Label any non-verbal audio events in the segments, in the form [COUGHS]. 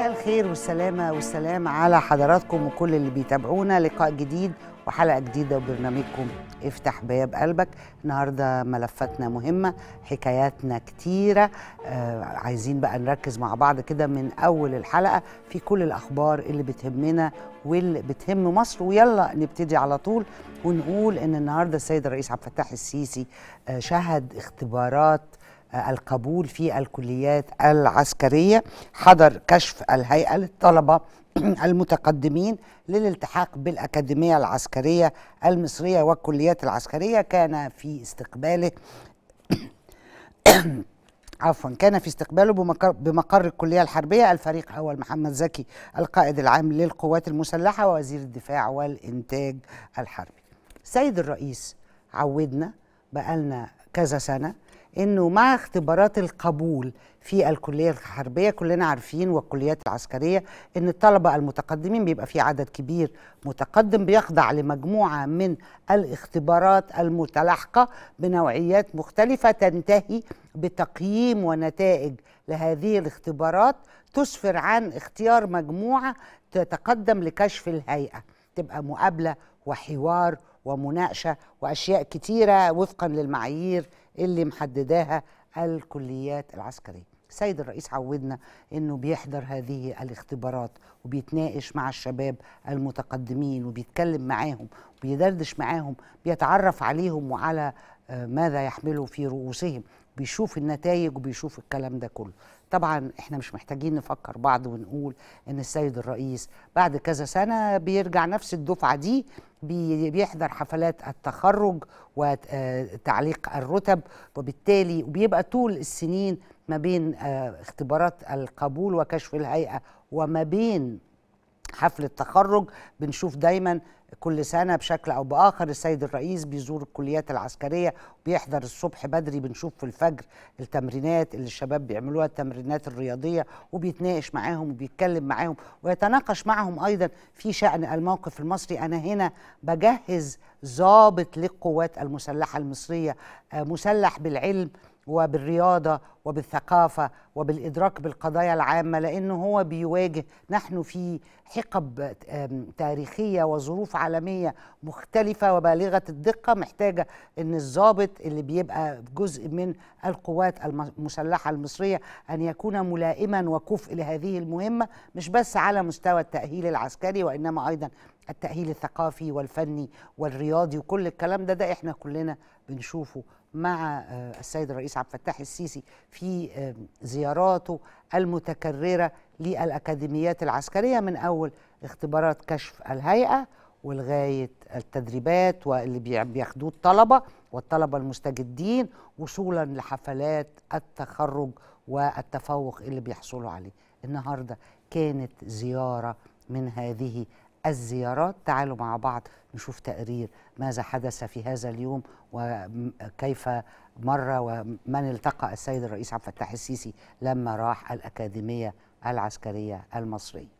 مساء الخير والسلامة والسلام على حضراتكم وكل اللي بيتابعونا لقاء جديد وحلقة جديدة وبرنامجكم افتح باب قلبك النهاردة ملفاتنا مهمة حكاياتنا كتيرة آه عايزين بقى نركز مع بعض كده من أول الحلقة في كل الأخبار اللي بتهمنا واللي بتهم مصر ويلا نبتدي على طول ونقول إن النهاردة السيد الرئيس عبد الفتاح السيسي آه شهد اختبارات القبول في الكليات العسكرية حضر كشف الهيئة للطلبة [CLEARS THROAT] المتقدمين للالتحاق بالأكاديمية العسكرية المصرية والكليات العسكرية كان في استقباله [CLEARS THROAT] عفوا كان في استقباله بمقر, بمقر الكلية الحربية الفريق أول محمد زكي القائد العام للقوات المسلحة ووزير الدفاع والإنتاج الحربي سيد الرئيس عودنا بقالنا كذا سنة انه مع اختبارات القبول في الكليه الحربيه كلنا عارفين والكليات العسكريه ان الطلبه المتقدمين بيبقى في عدد كبير متقدم بيخضع لمجموعه من الاختبارات المتلاحقه بنوعيات مختلفه تنتهي بتقييم ونتائج لهذه الاختبارات تسفر عن اختيار مجموعه تتقدم لكشف الهيئه تبقى مقابله وحوار ومناقشه واشياء كتيره وفقا للمعايير اللي محدداها الكليات العسكريه سيد الرئيس عودنا انه بيحضر هذه الاختبارات وبيتناقش مع الشباب المتقدمين وبيتكلم معاهم وبيدردش معاهم بيتعرف عليهم وعلى آه، ماذا يحملوا في رؤوسهم بيشوف النتائج وبيشوف الكلام ده كله طبعا احنا مش محتاجين نفكر بعض ونقول ان السيد الرئيس بعد كذا سنه بيرجع نفس الدفعه دي بيحضر حفلات التخرج وتعليق الرتب وبالتالي وبيبقى طول السنين ما بين آه، اختبارات القبول وكشف الهيئه وما بين حفل التخرج بنشوف دايما كل سنه بشكل او باخر السيد الرئيس بيزور الكليات العسكريه وبيحضر الصبح بدري بنشوف في الفجر التمرينات اللي الشباب بيعملوها التمرينات الرياضيه وبيتناقش معاهم وبيتكلم معاهم ويتناقش معهم ايضا في شان الموقف المصري انا هنا بجهز ضابط للقوات المسلحه المصريه آه، مسلح بالعلم وبالرياضة وبالثقافة وبالإدراك بالقضايا العامة لأنه هو بيواجه نحن في حقب تاريخية وظروف عالمية مختلفة وبالغة الدقة محتاجة أن الضابط اللي بيبقى جزء من القوات المسلحة المصرية أن يكون ملائما وكفء لهذه المهمة مش بس على مستوى التأهيل العسكري وإنما أيضا التأهيل الثقافي والفني والرياضي وكل الكلام ده ده إحنا كلنا بنشوفه مع آه، السيد الرئيس عبد الفتاح السيسي في آه، زياراته المتكرره للاكاديميات العسكريه من اول اختبارات كشف الهيئه ولغايه التدريبات واللي بياخدوه الطلبه والطلبه المستجدين وصولا لحفلات التخرج والتفوق اللي بيحصلوا عليه. النهارده كانت زياره من هذه الزيارات تعالوا مع بعض نشوف تقرير ماذا حدث في هذا اليوم وكيف مر ومن التقى السيد الرئيس عبد الفتاح السيسي لما راح الأكاديمية العسكرية المصرية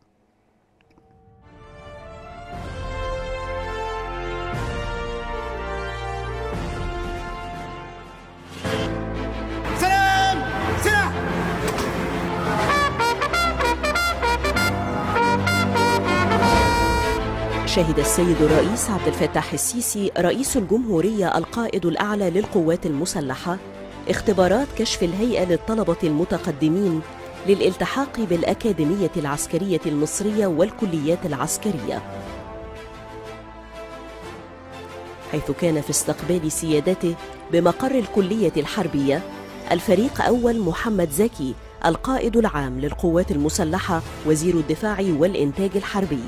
شهد السيد الرئيس عبد الفتاح السيسي رئيس الجمهورية القائد الأعلى للقوات المسلحة اختبارات كشف الهيئة للطلبة المتقدمين للالتحاق بالأكاديمية العسكرية المصرية والكليات العسكرية حيث كان في استقبال سيادته بمقر الكلية الحربية الفريق أول محمد زكي القائد العام للقوات المسلحة وزير الدفاع والإنتاج الحربي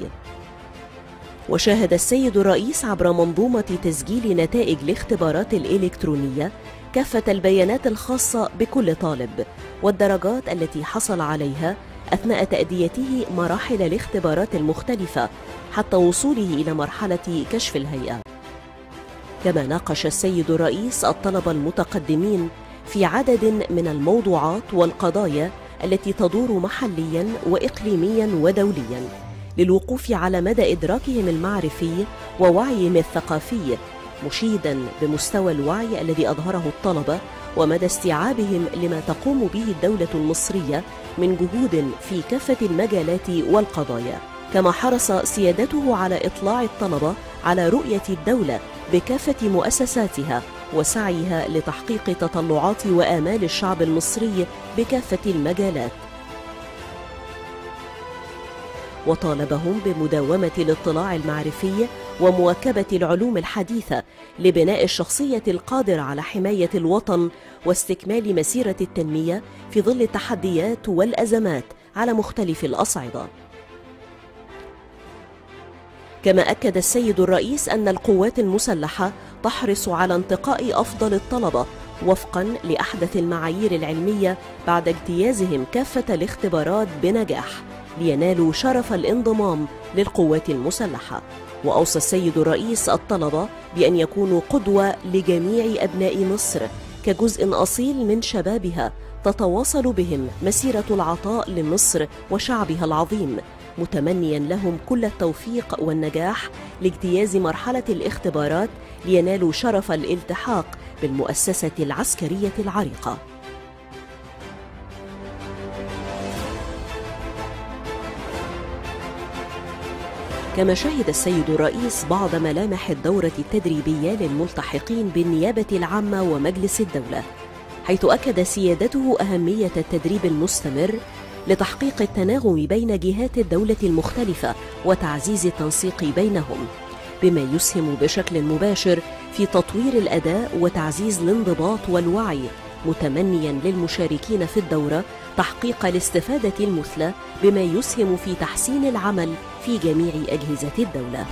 وشاهد السيد الرئيس عبر منظومة تسجيل نتائج الاختبارات الإلكترونية كافة البيانات الخاصة بكل طالب والدرجات التي حصل عليها أثناء تأديته مراحل الاختبارات المختلفة حتى وصوله إلى مرحلة كشف الهيئة كما ناقش السيد الرئيس الطلبة المتقدمين في عدد من الموضوعات والقضايا التي تدور محلياً وإقليمياً ودولياً للوقوف على مدى إدراكهم المعرفي ووعيهم الثقافي مشيدا بمستوى الوعي الذي أظهره الطلبة ومدى استيعابهم لما تقوم به الدولة المصرية من جهود في كافة المجالات والقضايا كما حرص سيادته على إطلاع الطلبة على رؤية الدولة بكافة مؤسساتها وسعيها لتحقيق تطلعات وآمال الشعب المصري بكافة المجالات وطالبهم بمداومة الاطلاع المعرفي ومواكبة العلوم الحديثة لبناء الشخصية القادرة على حماية الوطن واستكمال مسيرة التنمية في ظل التحديات والأزمات على مختلف الأصعدة. كما أكد السيد الرئيس أن القوات المسلحة تحرص على انتقاء أفضل الطلبة وفقا لأحدث المعايير العلمية بعد اجتيازهم كافة الاختبارات بنجاح لينالوا شرف الانضمام للقوات المسلحة وأوصى السيد الرئيس الطلبة بأن يكونوا قدوة لجميع أبناء مصر كجزء أصيل من شبابها تتواصل بهم مسيرة العطاء لمصر وشعبها العظيم متمنيا لهم كل التوفيق والنجاح لاجتياز مرحلة الاختبارات لينالوا شرف الالتحاق بالمؤسسة العسكرية العريقة كما شهد السيد الرئيس بعض ملامح الدورة التدريبية للملتحقين بالنيابة العامة ومجلس الدولة حيث أكد سيادته أهمية التدريب المستمر لتحقيق التناغم بين جهات الدولة المختلفة وتعزيز التنسيق بينهم بما يسهم بشكل مباشر في تطوير الأداء وتعزيز الانضباط والوعي متمنيا للمشاركين في الدورة تحقيق الاستفادة المثلى بما يسهم في تحسين العمل في جميع أجهزة الدولة.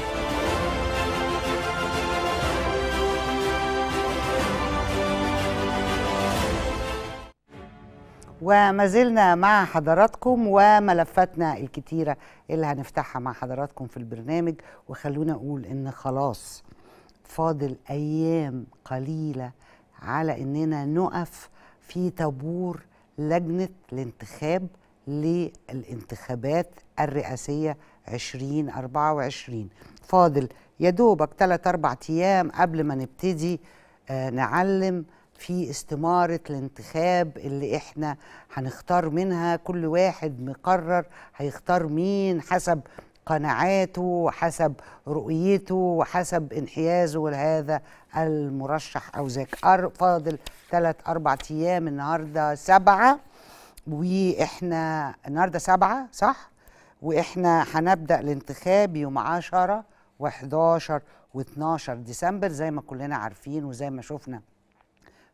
وما زلنا مع حضراتكم وملفاتنا الكتيرة اللي هنفتحها مع حضراتكم في البرنامج وخلونا أقول إن خلاص فاضل أيام قليلة على اننا نقف في طابور لجنه الانتخاب للانتخابات الرئاسيه 2024 فاضل يا دوبك ثلاث اربع ايام قبل ما نبتدي آه، نعلم في استمارة الانتخاب اللي احنا هنختار منها كل واحد مقرر هيختار مين حسب قناعاته وحسب رؤيته وحسب انحيازه لهذا المرشح أو ذاك فاضل ثلاث أربع أيام النهاردة سبعة وإحنا النهاردة سبعة صح؟ وإحنا هنبدأ الانتخاب يوم 10 و و11 و12 ديسمبر زي ما كلنا عارفين وزي ما شفنا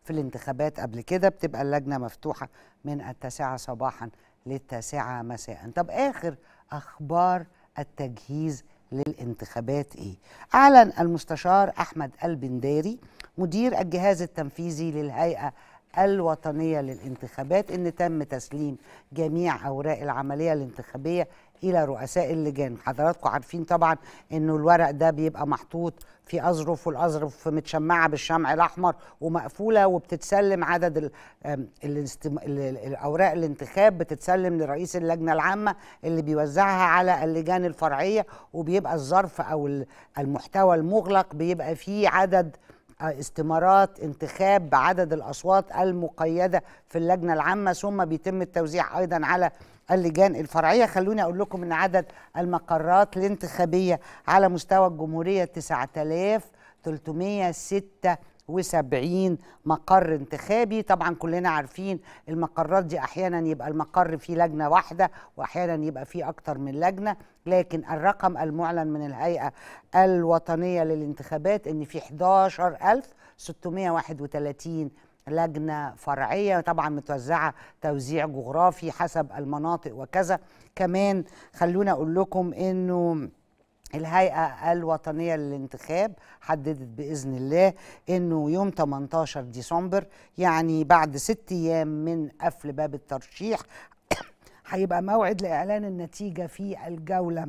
في الانتخابات قبل كده بتبقى اللجنة مفتوحة من التاسعة صباحا للتاسعة مساء طب آخر أخبار التجهيز للانتخابات ايه اعلن المستشار احمد البنداري مدير الجهاز التنفيذي للهيئه الوطنيه للانتخابات ان تم تسليم جميع اوراق العمليه الانتخابيه الى رؤساء اللجان حضراتكم عارفين طبعا انه الورق ده بيبقى محطوط في اظرف والاظرف متشمعه بالشمع الاحمر ومقفوله وبتتسلم عدد الاوراق الانتخاب بتتسلم لرئيس اللجنه العامه اللي بيوزعها على اللجان الفرعيه وبيبقى الظرف او المحتوى المغلق بيبقى فيه عدد آه، استمارات انتخاب بعدد الاصوات المقيده في اللجنه العامه ثم بيتم التوزيع ايضا على اللجان الفرعية خلوني أقول لكم أن عدد المقرات الانتخابية على مستوى الجمهورية 9376 وسبعين مقر انتخابي طبعا كلنا عارفين المقرات دي احيانا يبقى المقر فيه لجنه واحده واحيانا يبقى فيه اكتر من لجنه لكن الرقم المعلن من الهيئه الوطنيه للانتخابات ان في 11631 لجنه فرعيه طبعا متوزعه توزيع جغرافي حسب المناطق وكذا كمان خلونا اقول لكم انه الهيئة الوطنية للانتخاب حددت بإذن الله أنه يوم 18 ديسمبر يعني بعد ست أيام من قفل باب الترشيح [COUGHS] هيبقى موعد لإعلان النتيجة في الجولة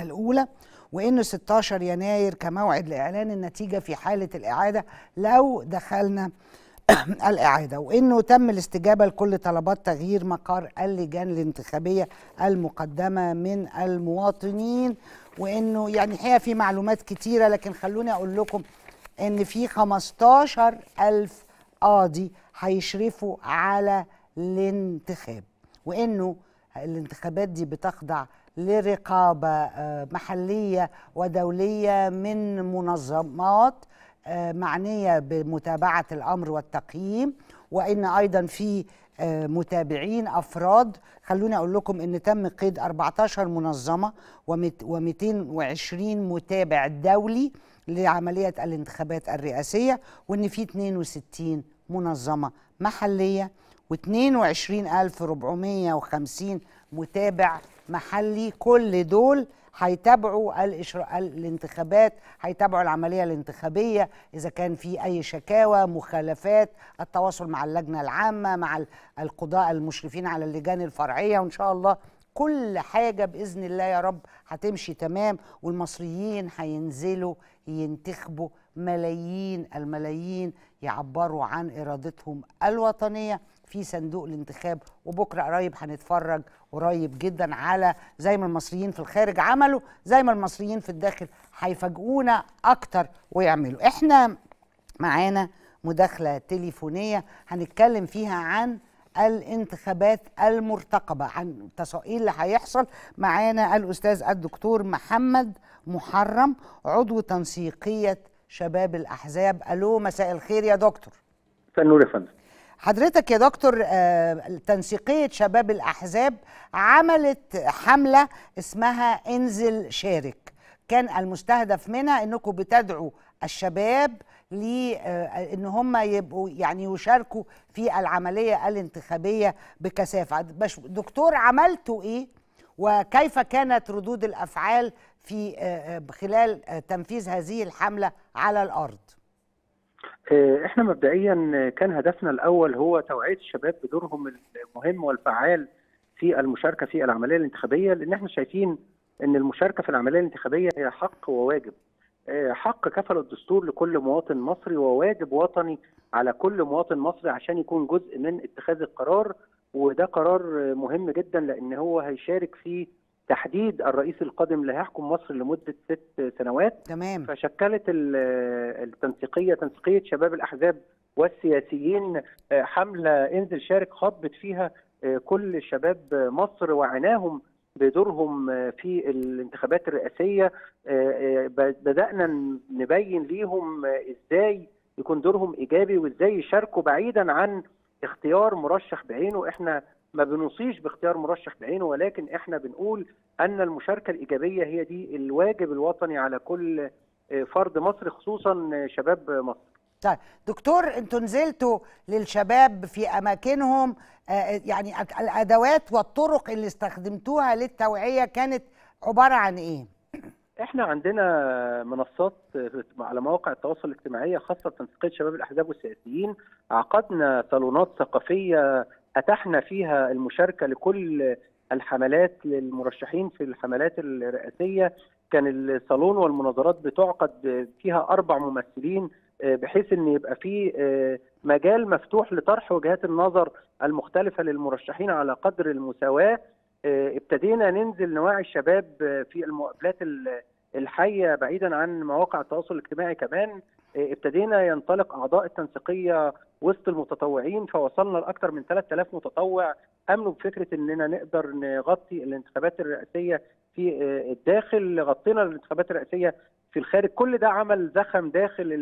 الأولى وإنه 16 يناير كموعد لإعلان النتيجة في حالة الإعادة لو دخلنا [COUGHS] الإعادة وإنه تم الاستجابة لكل طلبات تغيير مقر اللجان الانتخابية المقدمة من المواطنين وإنه يعني الحقيقة في معلومات كتيرة لكن خلوني أقول لكم إن في 15 ألف قاضي هيشرفوا على الانتخاب وإنه الانتخابات دي بتخضع لرقابة آه، محلية ودولية من منظمات معنيه بمتابعه الامر والتقييم وان ايضا في آه، متابعين افراد خلوني اقول لكم ان تم قيد 14 منظمه و220 متابع دولي لعمليه الانتخابات الرئاسيه وان في 62 منظمه محليه و22450 متابع محلي كل دول هيتابعوا الاشرا الانتخابات هيتابعوا العملية الانتخابية إذا كان في أي شكاوى مخالفات التواصل مع اللجنة العامة مع القضاء المشرفين على اللجان الفرعية وإن شاء الله كل حاجة بإذن الله يا رب هتمشي تمام والمصريين هينزلوا ينتخبوا ملايين الملايين يعبروا عن إرادتهم الوطنية في صندوق الانتخاب وبكره قريب هنتفرج قريب جدا على زي ما المصريين في الخارج عملوا زي ما المصريين في الداخل هيفاجئونا اكتر ويعملوا احنا معانا مداخله تليفونيه هنتكلم فيها عن الانتخابات المرتقبه عن التسائل اللي هيحصل معانا الاستاذ الدكتور محمد محرم عضو تنسيقيه شباب الاحزاب الو مساء الخير يا دكتور فنور يا فندم حضرتك يا دكتور آه، تنسيقية شباب الأحزاب عملت حملة اسمها انزل شارك كان المستهدف منها انكم بتدعوا الشباب لان آه، هم يبقوا يعني يشاركوا في العمليه الانتخابيه بكثافه دكتور عملتوا ايه وكيف كانت ردود الافعال في آه، خلال تنفيذ هذه الحمله على الارض آه، احنا مبدئيا كان هدفنا الاول هو توعيه الشباب بدورهم المهم والفعال في المشاركه في العمليه الانتخابيه لان احنا شايفين ان المشاركه في العمليه الانتخابيه هي حق وواجب آه، حق كفل الدستور لكل مواطن مصري وواجب وطني على كل مواطن مصري عشان يكون جزء من اتخاذ القرار وده قرار مهم جدا لان هو هيشارك فيه تحديد الرئيس القادم اللي هيحكم مصر لمده ست سنوات تمام فشكلت التنسيقيه تنسيقيه شباب الاحزاب والسياسيين آه، حمله انزل شارك خطبت فيها آه، كل شباب مصر وعناهم بدورهم آه، في الانتخابات الرئاسيه بدانا نبين ليهم ازاي يكون دورهم ايجابي وازاي يشاركوا بعيدا عن اختيار مرشح بعينه احنا ما بنوصيش باختيار مرشح بعينه ولكن احنا بنقول ان المشاركه الايجابيه هي دي الواجب الوطني على كل آه، فرد مصري خصوصا شباب مصر. طيب دكتور انتوا نزلتوا للشباب في اماكنهم آه، يعني الادوات والطرق اللي استخدمتوها للتوعيه كانت عباره عن ايه؟ احنا عندنا منصات آه، على مواقع التواصل الاجتماعي خاصه تنسيقيه شباب الاحزاب والسياسيين عقدنا صالونات ثقافيه اتحنا فيها المشاركه لكل الحملات للمرشحين في الحملات الرئاسيه كان الصالون والمناظرات بتعقد فيها اربع ممثلين آه، بحيث ان يبقى في آه، مجال مفتوح لطرح وجهات النظر المختلفه للمرشحين على قدر المساواه آه، ابتدينا ننزل نوعي الشباب في المقابلات الحيه بعيدا عن مواقع التواصل الاجتماعي كمان ابتدينا ينطلق اعضاء التنسيقيه وسط المتطوعين فوصلنا لاكثر من 3000 متطوع امنوا بفكره اننا نقدر نغطي الانتخابات الرئاسيه في الداخل آه، غطينا الانتخابات الرئاسيه في الخارج كل ده عمل زخم داخل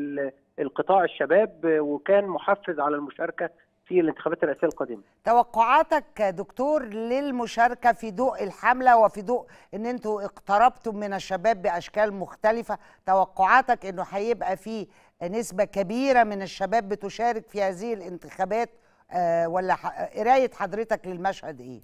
القطاع الشباب وكان محفز على المشاركه في الانتخابات الرئاسيه القادمه. توقعاتك دكتور للمشاركه في ضوء الحمله وفي ضوء ان انتوا اقتربتم من الشباب باشكال مختلفه، توقعاتك انه هيبقى في نسبة كبيرة من الشباب بتشارك في هذه الانتخابات آه، ولا قراية حضرتك للمشهد إيه؟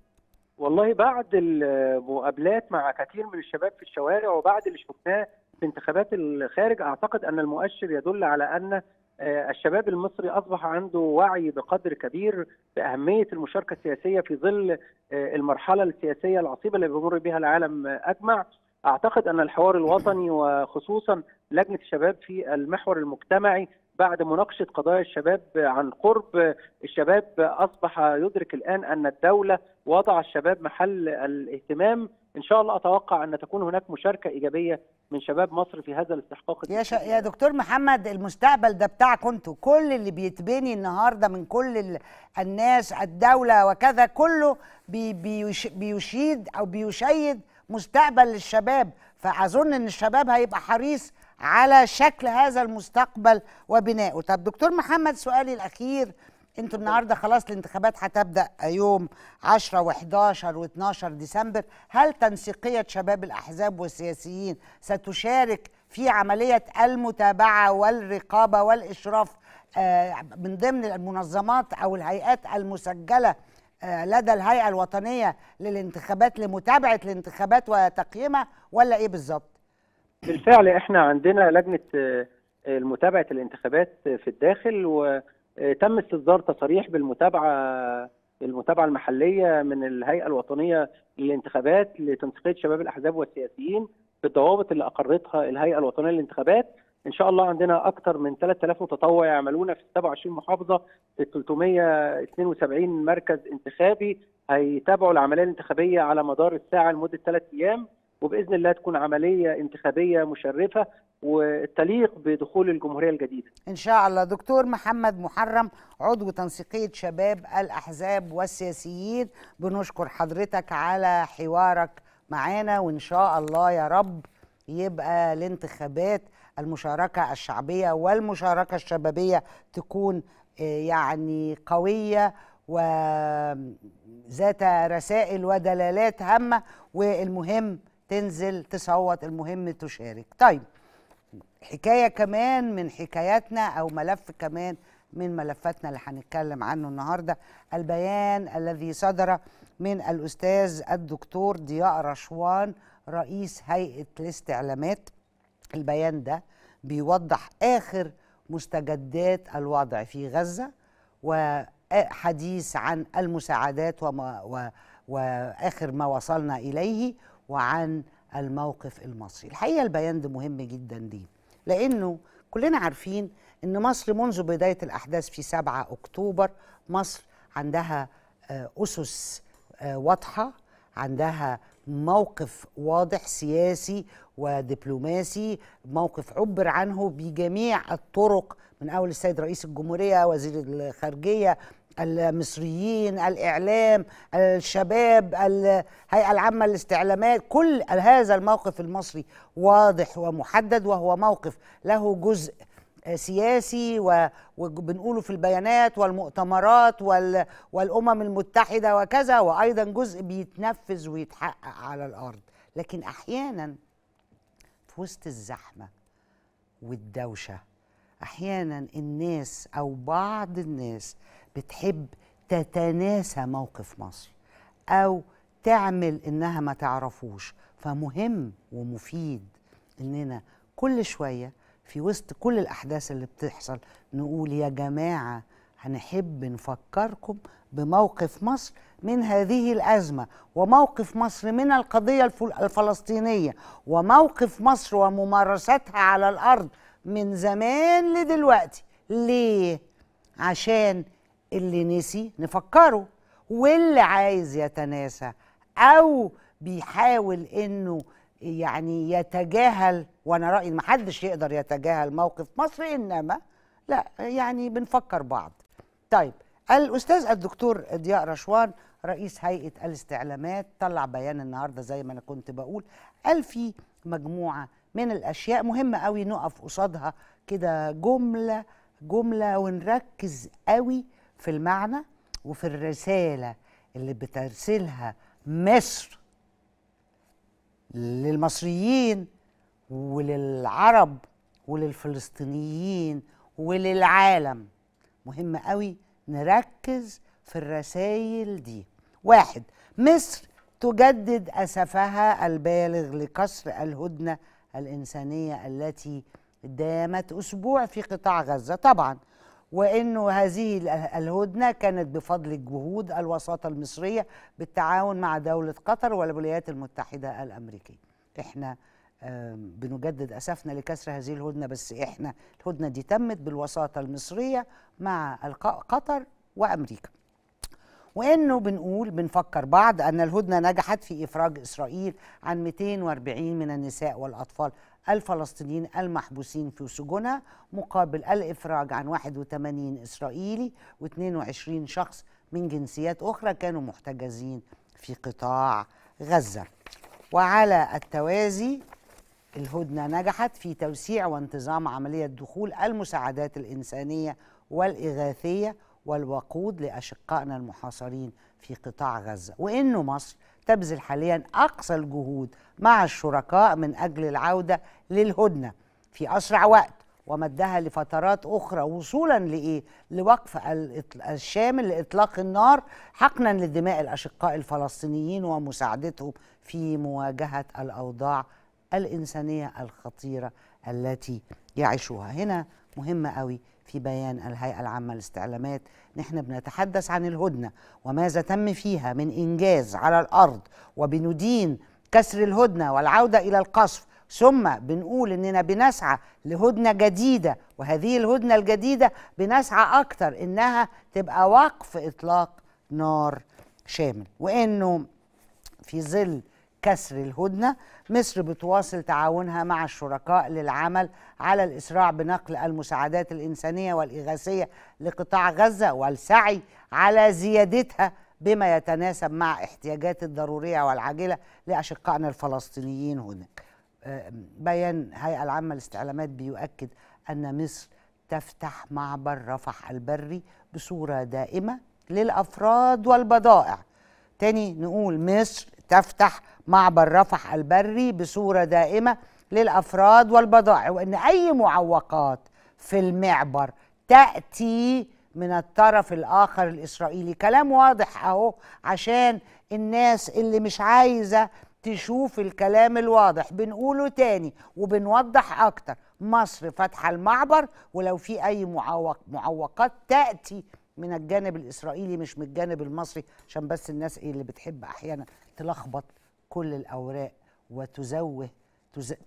والله بعد المقابلات مع كثير من الشباب في الشوارع وبعد اللي شفناه في انتخابات الخارج أعتقد أن المؤشر يدل على أن آه، الشباب المصري اصبح عنده وعي بقدر كبير باهميه المشاركه السياسيه في ظل آه، المرحله السياسيه العصيبه اللي بيمر بها العالم اجمع اعتقد ان الحوار الوطني وخصوصا لجنه الشباب في المحور المجتمعي بعد مناقشه قضايا الشباب عن قرب الشباب اصبح يدرك الان ان الدوله وضع الشباب محل الاهتمام ان شاء الله اتوقع ان تكون هناك مشاركه ايجابيه من شباب مصر في هذا الاستحقاق يا ش... يا دكتور محمد المستقبل ده بتاعكم انتوا كل اللي بيتبني النهارده من كل ال... الناس الدوله وكذا كله بي... بيش... بيشيد او بيشيد مستقبل للشباب فاظن ان الشباب هيبقى حريص على شكل هذا المستقبل وبنائه طب دكتور محمد سؤالي الاخير انتوا النهارده خلاص الانتخابات هتبدا يوم 10 و11 و12 ديسمبر هل تنسيقيه شباب الاحزاب والسياسيين ستشارك في عمليه المتابعه والرقابه والاشراف آه، من ضمن المنظمات او الهيئات المسجله آه، لدى الهيئه الوطنيه للانتخابات لمتابعه الانتخابات وتقييمها ولا ايه بالظبط؟ بالفعل احنا عندنا لجنه آه، متابعه الانتخابات في الداخل وتم استصدار تصاريح بالمتابعه المتابعه المحليه من الهيئه الوطنيه للانتخابات لتنسيقيه شباب الاحزاب والسياسيين بالضوابط اللي اقرتها الهيئه الوطنيه للانتخابات ان شاء الله عندنا اكثر من 3000 متطوع يعملون في 27 محافظه في 372 مركز انتخابي هيتابعوا العمليه الانتخابيه على مدار الساعه لمده ثلاث ايام وباذن الله تكون عمليه انتخابيه مشرفه وتليق بدخول الجمهوريه الجديده. ان شاء الله دكتور محمد محرم عضو تنسيقيه شباب الاحزاب والسياسيين بنشكر حضرتك على حوارك معانا وان شاء الله يا رب يبقى الانتخابات المشاركه الشعبيه والمشاركه الشبابيه تكون آه، يعني قويه وذات رسائل ودلالات هامه والمهم تنزل تصوت المهم تشارك طيب حكايه كمان من حكاياتنا او ملف كمان من ملفاتنا اللي هنتكلم عنه النهارده البيان الذي صدر من الاستاذ الدكتور ضياء رشوان رئيس هيئه الاستعلامات البيان ده بيوضح آخر مستجدات الوضع في غزة وحديث عن المساعدات وما و وآخر ما وصلنا إليه وعن الموقف المصري الحقيقة البيان ده مهم جدا ليه لأنه كلنا عارفين أن مصر منذ بداية الأحداث في 7 أكتوبر مصر عندها آه، أسس آه، واضحة عندها موقف واضح سياسي ودبلوماسي موقف عبر عنه بجميع الطرق من اول السيد رئيس الجمهوريه وزير الخارجيه المصريين الاعلام الشباب الهيئه العامه للاستعلامات كل هذا الموقف المصري واضح ومحدد وهو موقف له جزء سياسي وبنقوله في البيانات والمؤتمرات والامم المتحده وكذا وايضا جزء بيتنفذ ويتحقق على الارض لكن احيانا في وسط الزحمه والدوشه احيانا الناس او بعض الناس بتحب تتناسى موقف مصر او تعمل انها ما تعرفوش فمهم ومفيد اننا كل شويه في وسط كل الأحداث اللي بتحصل نقول يا جماعة هنحب نفكركم بموقف مصر من هذه الأزمة وموقف مصر من القضية الفلسطينية وموقف مصر وممارستها على الأرض من زمان لدلوقتي ليه؟ عشان اللي نسي نفكره واللي عايز يتناسى أو بيحاول إنه يعني يتجاهل وانا رايي ما حدش يقدر يتجاهل موقف مصر انما لا يعني بنفكر بعض طيب الاستاذ الدكتور ضياء رشوان رئيس هيئه الاستعلامات طلع بيان النهارده زي ما انا كنت بقول قال في مجموعه من الاشياء مهمه قوي نقف قصادها كده جمله جمله ونركز قوي في المعنى وفي الرساله اللي بترسلها مصر للمصريين وللعرب وللفلسطينيين وللعالم مهم قوي نركز في الرسائل دي واحد مصر تجدد أسفها البالغ لكسر الهدنة الإنسانية التي دامت أسبوع في قطاع غزة طبعا وأنه هذه الهدنة كانت بفضل جهود الوساطة المصرية بالتعاون مع دولة قطر والولايات المتحدة الأمريكية احنا بنجدد أسفنا لكسر هذه الهدنة بس إحنا الهدنة دي تمت بالوساطة المصرية مع قطر وأمريكا وانه بنقول بنفكر بعض ان الهدنه نجحت في افراج اسرائيل عن 240 من النساء والاطفال الفلسطينيين المحبوسين في سجونها مقابل الافراج عن 81 اسرائيلي و22 شخص من جنسيات اخرى كانوا محتجزين في قطاع غزه وعلى التوازي الهدنة نجحت في توسيع وانتظام عملية دخول المساعدات الإنسانية والإغاثية والوقود لأشقائنا المحاصرين في قطاع غزة وإنه مصر تبذل حاليا أقصى الجهود مع الشركاء من أجل العودة للهدنة في أسرع وقت ومدها لفترات أخرى وصولا لإيه؟ لوقف الشامل لإطلاق النار حقنا لدماء الأشقاء الفلسطينيين ومساعدتهم في مواجهة الأوضاع الإنسانية الخطيرة التي يعيشوها هنا مهمة قوي في بيان الهيئة العامة للاستعلامات نحن بنتحدث عن الهدنة وماذا تم فيها من إنجاز على الأرض وبندين كسر الهدنة والعودة إلى القصف ثم بنقول إننا بنسعى لهدنة جديدة وهذه الهدنة الجديدة بنسعى أكتر إنها تبقى وقف إطلاق نار شامل وإنه في ظل كسر الهدنة مصر بتواصل تعاونها مع الشركاء للعمل على الإسراع بنقل المساعدات الإنسانية والإغاثية لقطاع غزة والسعي على زيادتها بما يتناسب مع احتياجات الضرورية والعاجلة لأشقائنا الفلسطينيين هناك آه، بيان هيئة العامة للاستعلامات بيؤكد أن مصر تفتح معبر رفح البري بصورة دائمة للأفراد والبضائع تاني نقول مصر تفتح معبر رفح البري بصورة دائمة للأفراد والبضائع وأن أي معوقات في المعبر تأتي من الطرف الآخر الإسرائيلي كلام واضح أهو عشان الناس اللي مش عايزة تشوف الكلام الواضح بنقوله تاني وبنوضح أكتر مصر فاتحة المعبر ولو في أي معوق معوقات تأتي من الجانب الإسرائيلي مش من الجانب المصري عشان بس الناس إيه اللي بتحب أحيانا تلخبط كل الأوراق وتزوه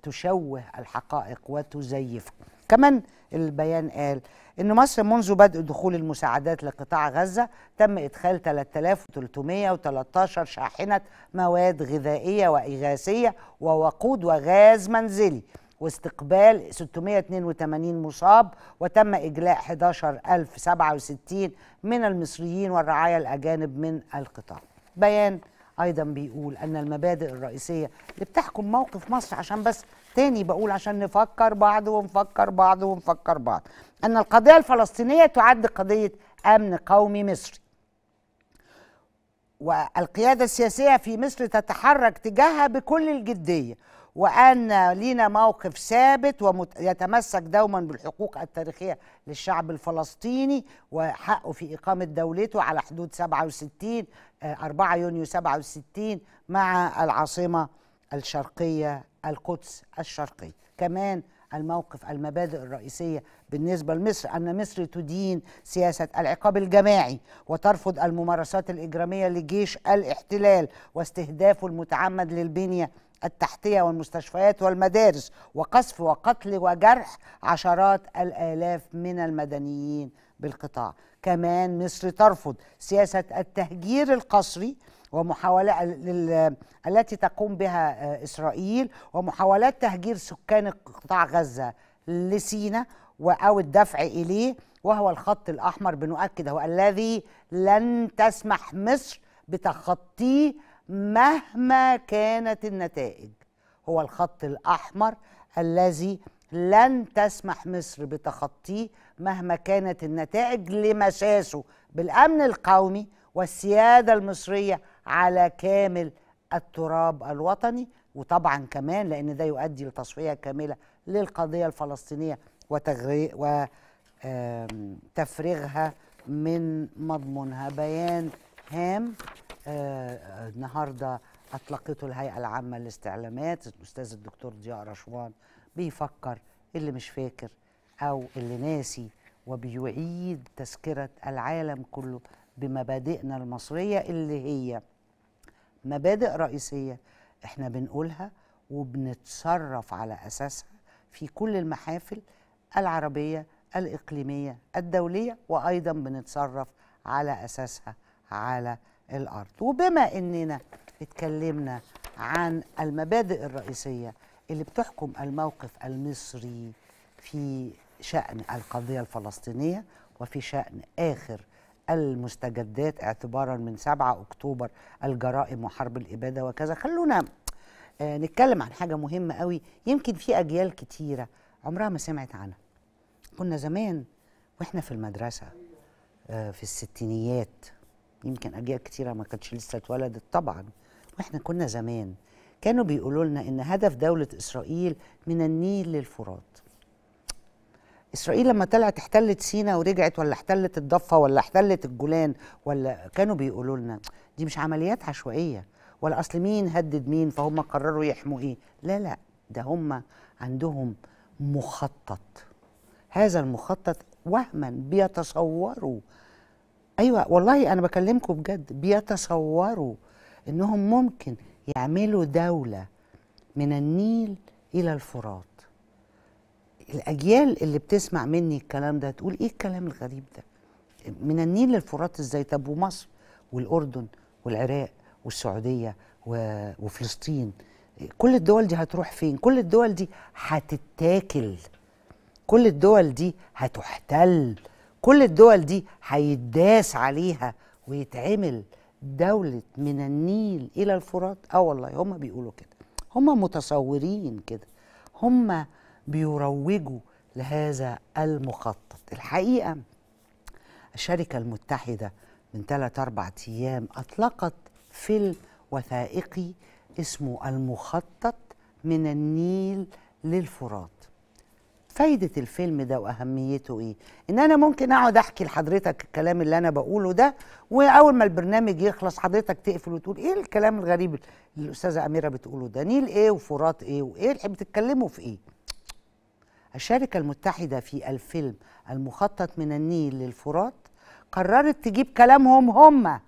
تشوه الحقائق وتزيف كمان البيان قال إن مصر منذ بدء دخول المساعدات لقطاع غزة تم إدخال 3313 شاحنة مواد غذائية وإغاثية ووقود وغاز منزلي واستقبال 682 مصاب وتم إجلاء 11067 من المصريين والرعايا الأجانب من القطاع بيان ايضا بيقول ان المبادئ الرئيسيه اللي بتحكم موقف مصر عشان بس تاني بقول عشان نفكر بعض ونفكر بعض ونفكر بعض ان القضيه الفلسطينيه تعد قضيه امن قومي مصري والقيادة السياسية في مصر تتحرك تجاهها بكل الجدية وأن لينا موقف ثابت ويتمسك دوما بالحقوق التاريخية للشعب الفلسطيني وحقه في إقامة دولته على حدود 67 4 آه، يونيو 67 مع العاصمة الشرقية القدس الشرقية كمان الموقف المبادئ الرئيسية بالنسبة لمصر أن مصر تدين سياسة العقاب الجماعي وترفض الممارسات الإجرامية لجيش الاحتلال واستهدافه المتعمد للبنية التحتية والمستشفيات والمدارس وقصف وقتل وجرح عشرات الآلاف من المدنيين بالقطاع كمان مصر ترفض سياسة التهجير القسري ومحاولة لل... التي تقوم بها آه، إسرائيل ومحاولات تهجير سكان قطاع غزة لسينا أو الدفع إليه وهو الخط الأحمر بنؤكد هو الذي لن تسمح مصر بتخطيه مهما كانت النتائج هو الخط الأحمر الذي لن تسمح مصر بتخطيه مهما كانت النتائج لمساسه بالامن القومي والسياده المصريه على كامل التراب الوطني وطبعا كمان لان ده يؤدي لتصفيه كامله للقضيه الفلسطينيه وتفريغها من مضمونها بيان هام آه، النهارده اطلقته الهيئه العامه للاستعلامات الاستاذ الدكتور ضياء رشوان بيفكر اللي مش فاكر أو اللي ناسي وبيعيد تذكرة العالم كله بمبادئنا المصرية اللي هي مبادئ رئيسية احنا بنقولها وبنتصرف على أساسها في كل المحافل العربية الإقليمية الدولية وأيضا بنتصرف على أساسها على الأرض وبما أننا اتكلمنا عن المبادئ الرئيسية اللي بتحكم الموقف المصري في شأن القضية الفلسطينية وفي شأن آخر المستجدات اعتبارا من 7 أكتوبر الجرائم وحرب الإبادة وكذا خلونا آه، نتكلم عن حاجة مهمة قوي يمكن في أجيال كتيرة عمرها ما سمعت عنها كنا زمان وإحنا في المدرسة آه، في الستينيات يمكن أجيال كتيرة ما كانتش لسه اتولدت طبعا وإحنا كنا زمان كانوا بيقولوا لنا ان هدف دوله اسرائيل من النيل للفرات اسرائيل لما طلعت احتلت سينا ورجعت ولا احتلت الضفه ولا احتلت الجولان ولا كانوا بيقولوا لنا دي مش عمليات عشوائيه ولا اصل مين هدد مين فهم قرروا يحموا ايه لا لا ده هم عندهم مخطط هذا المخطط وهما بيتصوروا ايوه والله انا بكلمكم بجد بيتصوروا انهم ممكن يعملوا دولة من النيل إلى الفرات الأجيال اللي بتسمع مني الكلام ده تقول إيه الكلام الغريب ده من النيل للفرات إزاي طب ومصر والأردن والعراق والسعودية وفلسطين كل الدول دي هتروح فين كل الدول دي هتتاكل كل الدول دي هتحتل كل الدول دي هيداس عليها ويتعمل دولة من النيل إلى الفرات آه والله هم بيقولوا كده هم متصورين كده هم بيروجوا لهذا المخطط الحقيقة الشركة المتحدة من ثلاث أربع أيام أطلقت فيلم وثائقي اسمه المخطط من النيل للفرات فايدة الفيلم ده وأهميته إيه؟ إن أنا ممكن أقعد أحكي لحضرتك الكلام اللي أنا بقوله ده وأول ما البرنامج يخلص حضرتك تقفل وتقول إيه الكلام الغريب اللي الأستاذة أميرة بتقوله ده؟ نيل إيه وفرات إيه وإيه اللي بتتكلموا في إيه؟ الشركة المتحدة في الفيلم المخطط من النيل للفرات قررت تجيب كلامهم هم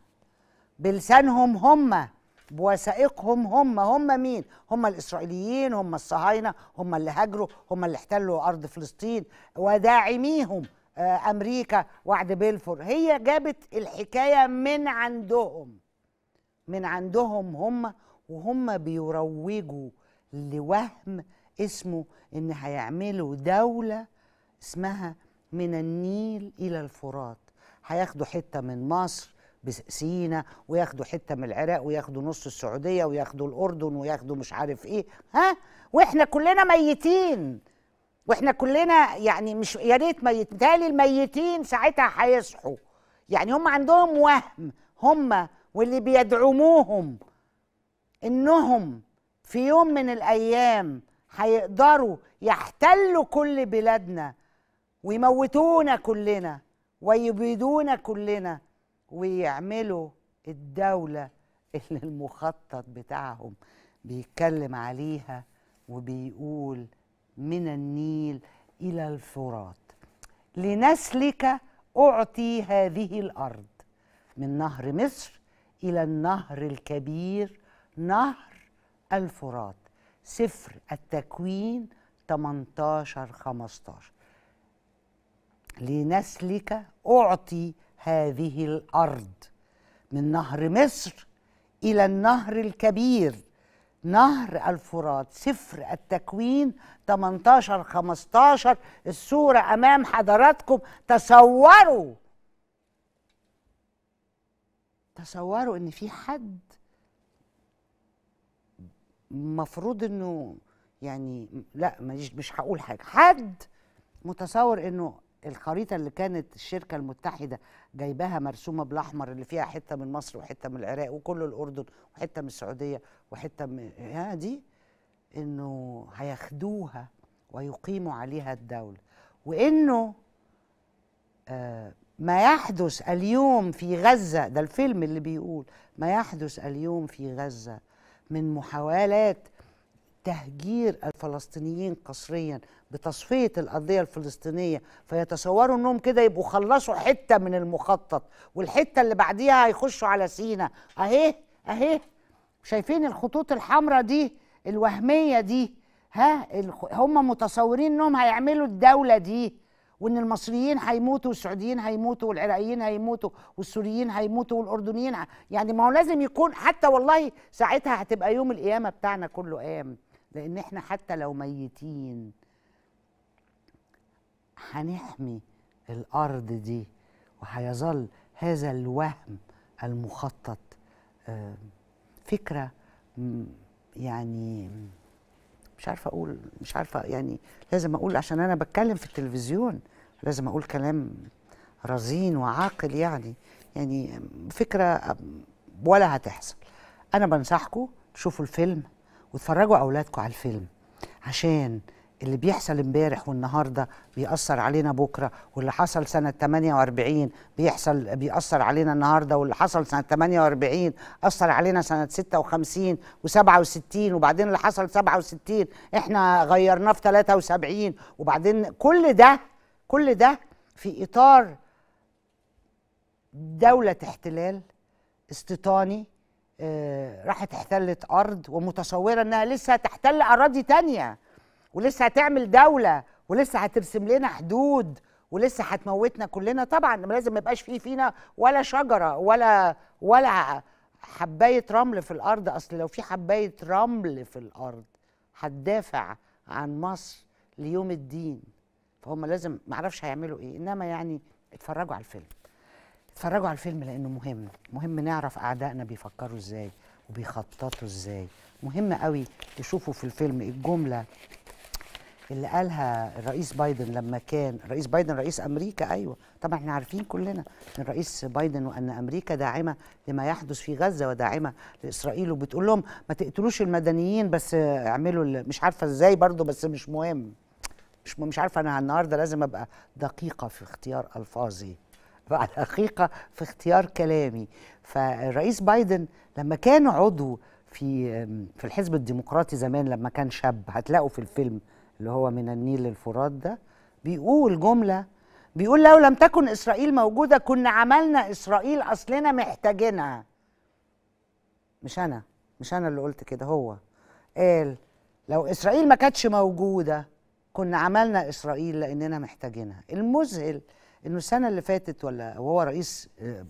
بلسانهم هم بوثائقهم هم هم مين؟ هم الإسرائيليين هم الصهاينة هم اللي هاجروا هم اللي احتلوا أرض فلسطين وداعميهم آه، أمريكا وعد بيلفور هي جابت الحكاية من عندهم من عندهم هم وهم بيروجوا لوهم اسمه ان هيعملوا دولة اسمها من النيل إلى الفرات هياخدوا حتة من مصر بسينا وياخدوا حته من العراق وياخدوا نص السعوديه وياخدوا الاردن وياخدوا مش عارف ايه ها واحنا كلنا ميتين واحنا كلنا يعني مش يا ريت ميت تالي الميتين ساعتها هيصحوا يعني هم عندهم وهم هم واللي بيدعموهم انهم في يوم من الايام هيقدروا يحتلوا كل بلادنا ويموتونا كلنا ويبيدونا كلنا ويعملوا الدولة [LAUGHS] اللي المخطط بتاعهم بيتكلم عليها وبيقول من النيل إلى الفرات لنسلك أعطي هذه الأرض من نهر مصر إلى النهر الكبير نهر الفرات سفر التكوين 18 15 لنسلك أعطي هذه الارض من نهر مصر الى النهر الكبير نهر الفرات سفر التكوين 18 15 الصوره امام حضراتكم تصوروا تصوروا ان في حد مفروض انه يعني لا مش هقول حاجه حد متصور انه الخريطه اللي كانت الشركه المتحده جايباها مرسومه بالاحمر اللي فيها حته من مصر وحته من العراق وكل الاردن وحته من السعوديه وحته من ها دي انه هياخدوها ويقيموا عليها الدوله وانه آه، ما يحدث اليوم في غزه ده الفيلم اللي بيقول ما يحدث اليوم في غزه من محاولات تهجير الفلسطينيين قسريا بتصفيه القضيه الفلسطينيه فيتصوروا انهم كده يبقوا خلصوا حته من المخطط والحته اللي بعديها هيخشوا على سينا اهي اهي شايفين الخطوط الحمراء دي الوهميه دي ها هم متصورين انهم هيعملوا الدوله دي وان المصريين هيموتوا والسعوديين هيموتوا والعراقيين هيموتوا والسوريين هيموتوا والاردنيين يعني ما هو لازم يكون حتى والله ساعتها هتبقى يوم القيامه بتاعنا كله قام لان احنا حتى لو ميتين هنحمي الارض دي وهيظل هذا الوهم المخطط آه، فكره يعني مش عارفه اقول مش عارفه يعني لازم اقول عشان انا بتكلم في التلفزيون لازم اقول كلام رزين وعاقل يعني يعني فكره ولا هتحصل انا بنصحكم تشوفوا الفيلم وتفرجوا اولادكم على الفيلم عشان اللي بيحصل امبارح والنهارده بيأثر علينا بكره واللي حصل سنه 48 بيحصل بيأثر علينا النهارده واللي حصل سنه 48 أثر علينا سنه 56 و67 وبعدين اللي حصل 67 احنا غيرناه في 73 وبعدين كل ده كل ده في اطار دولة احتلال استيطاني آه، راحت احتلت ارض ومتصوره انها لسه هتحتل اراضي تانية ولسه هتعمل دوله ولسه هترسم لنا حدود ولسه هتموتنا كلنا طبعا لازم ما يبقاش فيه فينا ولا شجره ولا ولا حبايه رمل في الارض اصل لو في حبايه رمل في الارض هتدافع عن مصر ليوم الدين فهم لازم معرفش هيعملوا ايه انما يعني اتفرجوا على الفيلم اتفرجوا على الفيلم لانه مهم مهم نعرف اعدائنا بيفكروا ازاي وبيخططوا ازاي مهم قوي تشوفوا في الفيلم الجمله اللي قالها الرئيس بايدن لما كان رئيس بايدن رئيس امريكا ايوه طبعا احنا عارفين كلنا ان الرئيس بايدن وان امريكا داعمه لما يحدث في غزه وداعمه لاسرائيل وبتقول لهم ما تقتلوش المدنيين بس اعملوا مش عارفه ازاي برضو بس مش مهم مش مش عارفه انا النهارده لازم ابقى دقيقه في اختيار الفاظي على الحقيقه في اختيار كلامي فالرئيس بايدن لما كان عضو في في الحزب الديمقراطي زمان لما كان شاب هتلاقوا في الفيلم اللي هو من النيل للفرات ده بيقول جمله بيقول لو لم تكن اسرائيل موجوده كنا عملنا اسرائيل اصلنا محتاجينها مش انا مش انا اللي قلت كده هو قال لو اسرائيل ما كانتش موجوده كنا عملنا اسرائيل لاننا محتاجينها المذهل انه السنه اللي فاتت ولا وهو رئيس آه،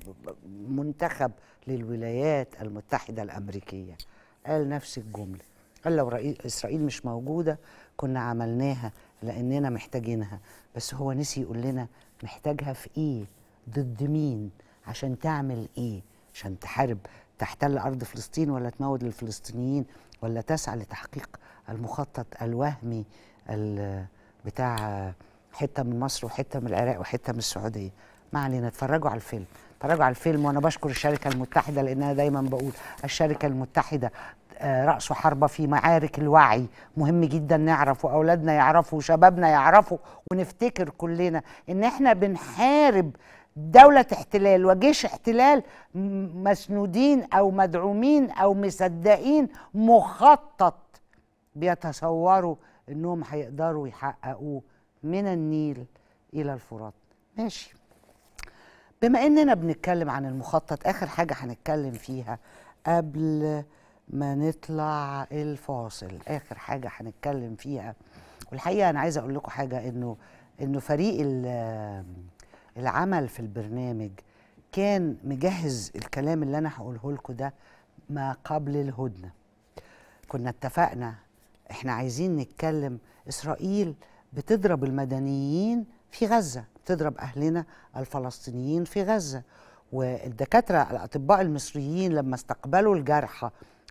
منتخب للولايات المتحده الامريكيه قال نفس الجمله قال لو اسرائيل مش موجوده كنا عملناها لاننا محتاجينها بس هو نسي يقول لنا محتاجها في ايه ضد مين عشان تعمل ايه عشان تحارب تحتل ارض فلسطين ولا تموت الفلسطينيين ولا تسعى لتحقيق المخطط الوهمي بتاع حته من مصر وحته من العراق وحته من السعوديه ما علينا اتفرجوا على الفيلم اتفرجوا على الفيلم وانا بشكر الشركه المتحده لانها دايما بقول الشركه المتحده آه، رأس حربة في معارك الوعي مهم جدا نعرف وأولادنا يعرفوا وشبابنا يعرفوا ونفتكر كلنا إن إحنا بنحارب دولة احتلال وجيش احتلال مسنودين أو مدعومين أو مصدقين مخطط بيتصوروا إنهم هيقدروا يحققوه من النيل إلى الفرات ماشي بما اننا بنتكلم عن المخطط اخر حاجه هنتكلم فيها قبل ما نطلع الفاصل اخر حاجه هنتكلم فيها والحقيقه انا عايزه اقول لكم حاجه انه انه فريق العمل في البرنامج كان مجهز الكلام اللي انا هقوله لكم ده ما قبل الهدنه كنا اتفقنا احنا عايزين نتكلم اسرائيل بتضرب المدنيين في غزة بتضرب أهلنا الفلسطينيين في غزة والدكاترة الأطباء المصريين لما استقبلوا الجرحى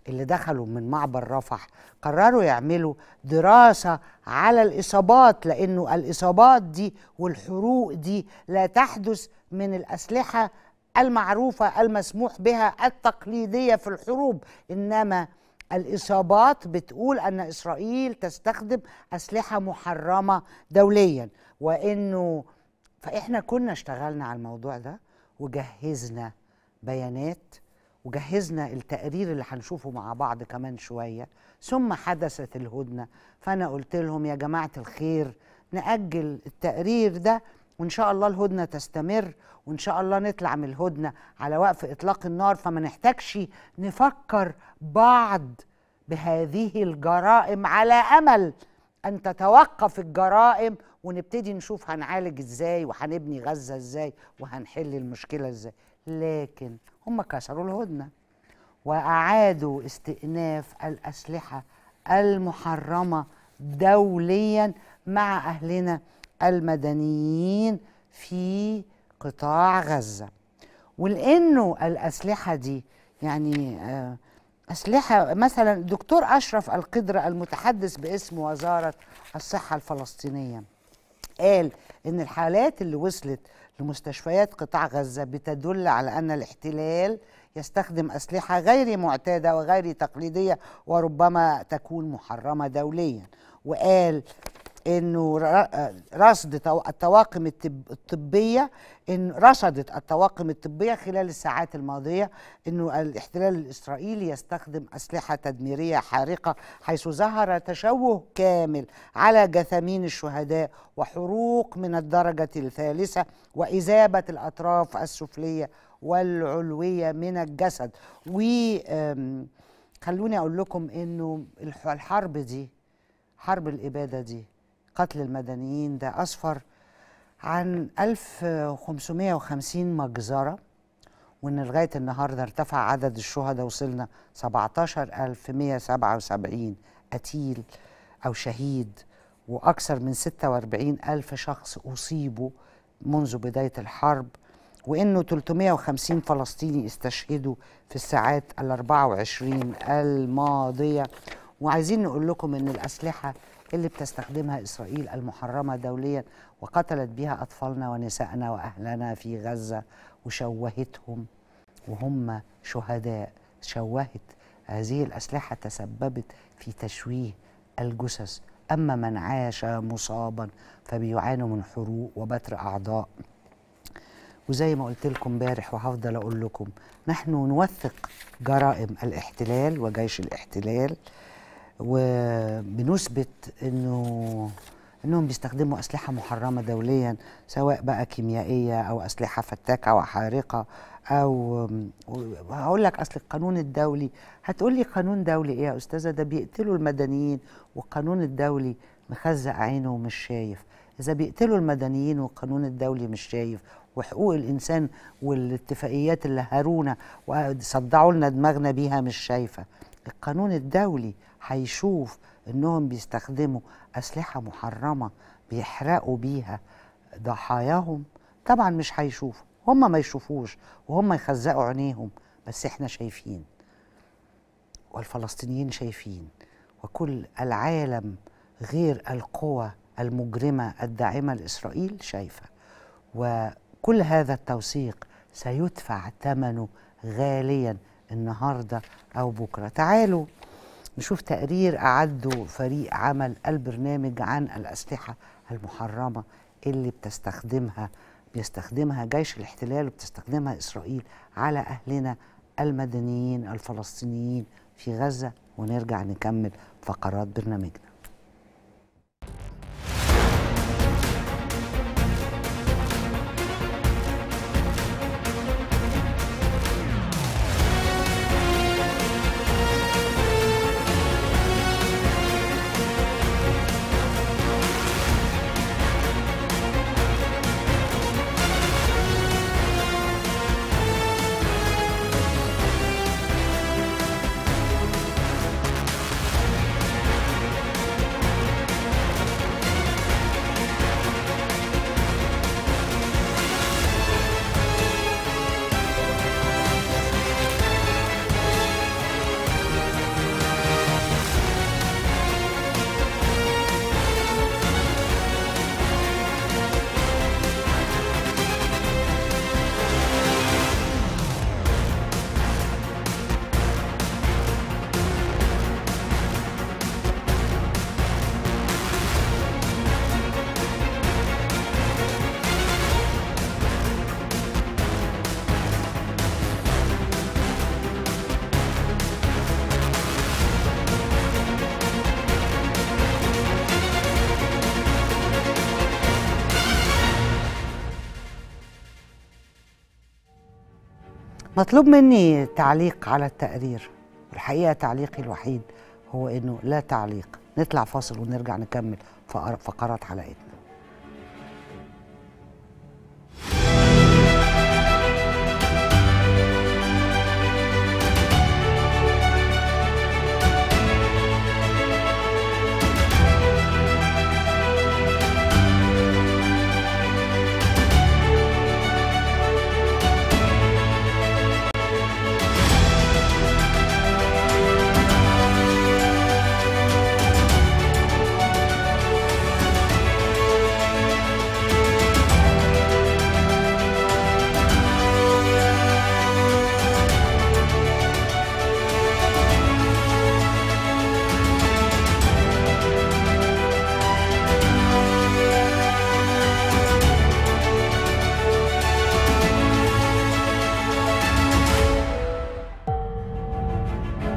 اللي دخلوا من معبر رفح قرروا يعملوا دراسة على الإصابات لأنه الإصابات دي والحروق دي لا تحدث من الأسلحة المعروفة المسموح بها التقليدية في الحروب إنما الإصابات بتقول أن إسرائيل تستخدم أسلحة محرمة دوليا وإنه فإحنا كنا اشتغلنا على الموضوع ده وجهزنا بيانات وجهزنا التقرير اللي هنشوفه مع بعض كمان شوية ثم حدثت الهدنة فأنا قلت لهم يا جماعة الخير نأجل التقرير ده وان شاء الله الهدنه تستمر وان شاء الله نطلع من الهدنه على وقف اطلاق النار فما نحتاجش نفكر بعض بهذه الجرائم على امل ان تتوقف الجرائم ونبتدي نشوف هنعالج ازاي وهنبني غزه ازاي وهنحل المشكله ازاي لكن هم كسروا الهدنه واعادوا استئناف الاسلحه المحرمه دوليا مع اهلنا المدنيين في قطاع غزة ولأنه الأسلحة دي يعني آه، أسلحة مثلا دكتور أشرف القدر المتحدث باسم وزارة الصحة الفلسطينية قال إن الحالات اللي وصلت لمستشفيات قطاع غزة بتدل على أن الاحتلال يستخدم أسلحة غير معتادة وغير تقليدية وربما تكون محرمة دوليا وقال انه رصد الطواقم الطبيه ان رصدت الطواقم الطبيه خلال الساعات الماضيه انه الاحتلال الاسرائيلي يستخدم اسلحه تدميريه حارقه حيث ظهر تشوه كامل على جثامين الشهداء وحروق من الدرجه الثالثه وازابه الاطراف السفليه والعلويه من الجسد و خلوني اقول لكم انه الحرب دي حرب الاباده دي قتل المدنيين ده أسفر عن 1550 مجزرة وإن لغاية النهاردة ارتفع عدد الشهداء وصلنا 17177 قتيل أو شهيد وأكثر من 46 ألف شخص أصيبوا منذ بداية الحرب وإنه 350 فلسطيني استشهدوا في الساعات ال 24 الماضية وعايزين نقول لكم إن الأسلحة اللي بتستخدمها إسرائيل المحرمة دوليا وقتلت بها أطفالنا ونسائنا وأهلنا في غزة وشوهتهم وهم شهداء شوهت هذه الأسلحة تسببت في تشويه الجثث أما من عاش مصابا فبيعاني من حروق وبتر أعضاء وزي ما قلت لكم امبارح وهفضل اقول لكم نحن نوثق جرائم الاحتلال وجيش الاحتلال وبنثبت انه انهم بيستخدموا اسلحه محرمه دوليا سواء بقى كيميائيه او اسلحه فتاكه وحارقه او هقول لك اصل القانون الدولي هتقول لي قانون دولي ايه يا استاذه ده بيقتلوا المدنيين والقانون الدولي مخزق عينه ومش شايف اذا بيقتلوا المدنيين والقانون الدولي مش شايف وحقوق الانسان والاتفاقيات اللي هارونا وصدعوا لنا دماغنا بيها مش شايفه القانون الدولي هيشوف انهم بيستخدموا اسلحه محرمه بيحرقوا بيها ضحاياهم طبعا مش هيشوفوا هم ما يشوفوش وهم يخزقوا عينيهم بس احنا شايفين والفلسطينيين شايفين وكل العالم غير القوى المجرمه الداعمه لاسرائيل شايفه وكل هذا التوثيق سيدفع ثمنه غاليا النهارده او بكره تعالوا نشوف تقرير اعده فريق عمل البرنامج عن الاسلحه المحرمه اللي بتستخدمها بيستخدمها جيش الاحتلال وبتستخدمها اسرائيل على اهلنا المدنيين الفلسطينيين في غزه ونرجع نكمل فقرات برنامجنا مطلوب مني تعليق على التقرير والحقيقة تعليقي الوحيد هو أنه لا تعليق نطلع فاصل ونرجع نكمل فقرات حلقتنا